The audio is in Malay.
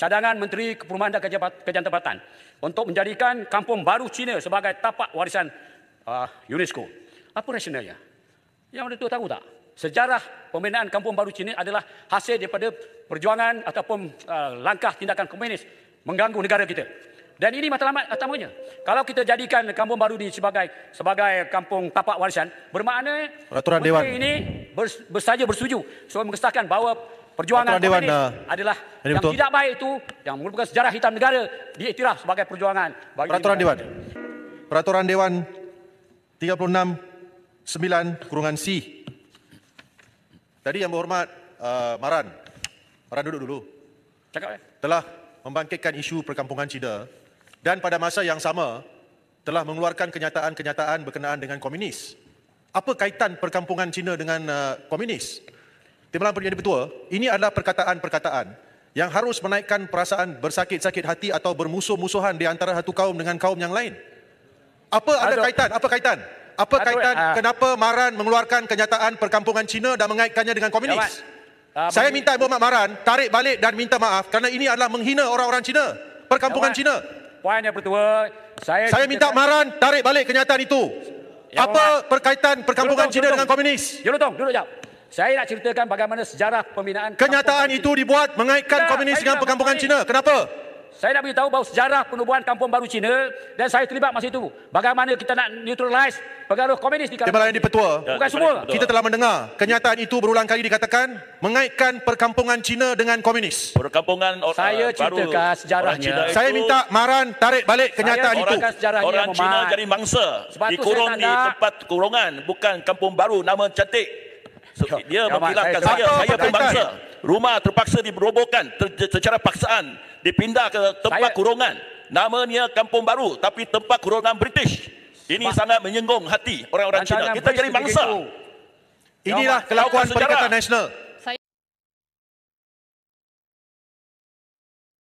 cadangan Menteri Perumahan dan Kerjaan Tempatan untuk menjadikan kampung baru Cina sebagai tapak warisan uh, UNESCO. Apa rasionalnya? Yang mana tu tahu tak? Sejarah pembinaan kampung baru Cina adalah hasil daripada perjuangan ataupun uh, langkah tindakan komunis mengganggu negara kita. Dan ini matlamat utamanya. Kalau kita jadikan Kampung Baru ini sebagai sebagai kampung tapak warisan, bermakna Peraturan Dewan ini bers, bersaja bersetuju. Sebab mengesahkan bahawa perjuangan ini Dewan, adalah yang betul. tidak baik itu yang merupakan sejarah hitam negara diiktiraf sebagai perjuangan bagi Peraturan Dewan. Peraturan Dewan 369 kurungan C. Tadi yang berhormat uh, Maran. Maran duduk dulu. Cakap ya. Telah membangkitkan isu perkampungan Cina dan pada masa yang sama telah mengeluarkan kenyataan-kenyataan berkenaan dengan komunis. Apa kaitan perkampungan Cina dengan uh, komunis? Timbalan Perdana Ketua, ini adalah perkataan-perkataan yang harus menaikkan perasaan bersakit-sakit hati atau bermusuh-musuhan di antara satu kaum dengan kaum yang lain. Apa ada Aduh. kaitan? Apa kaitan? Apa Aduh. kaitan Aduh. kenapa Maran mengeluarkan kenyataan perkampungan Cina dan mengaitkannya dengan komunis? Aduh. Ah, Saya minta Ibu Mak Maran tarik balik dan minta maaf kerana ini adalah menghina orang-orang Cina, perkampungan Aduh. Cina. Puan yang pertua, saya Saya minta Maran tarik balik kenyataan itu. Yang Apa mohon. perkaitan perkampungan Cina dengan komunis? Ya lutong, duduk jap. Saya nak ceritakan bagaimana sejarah pembinaan kenyataan itu dibuat mengaitkan tidak, komunis dengan perkampungan Cina. Kenapa? Saya nak beritahu bahawa sejarah penubuhan kampung baru Cina dan saya terlibat masa itu. Bagaimana kita nak neutralize pengaruh komunis di kampung. Terima kasih di petua. Ya, Bukan semua. Petua. Kita telah mendengar kenyataan itu berulang kali dikatakan mengaitkan perkampungan Cina dengan komunis. Perkampungan or, saya Saya uh, ceritakan sejarahnya. Itu, saya minta Maran tarik balik kenyataan itu. Orang Cina jadi mangsa. Sebab dikurung di tempat kurungan. Bukan kampung baru. Nama cantik. dia ya, menghilangkan saya. Saya, saya pun bangsa rumah terpaksa dirobohkan ter- secara paksaan dipindah ke tempat saya... kurungan namanya kampung baru tapi tempat kurungan british ini Ma... sangat menyenggung hati orang-orang Cina kita jadi bangsa itu. inilah kelakuan perikatan nasional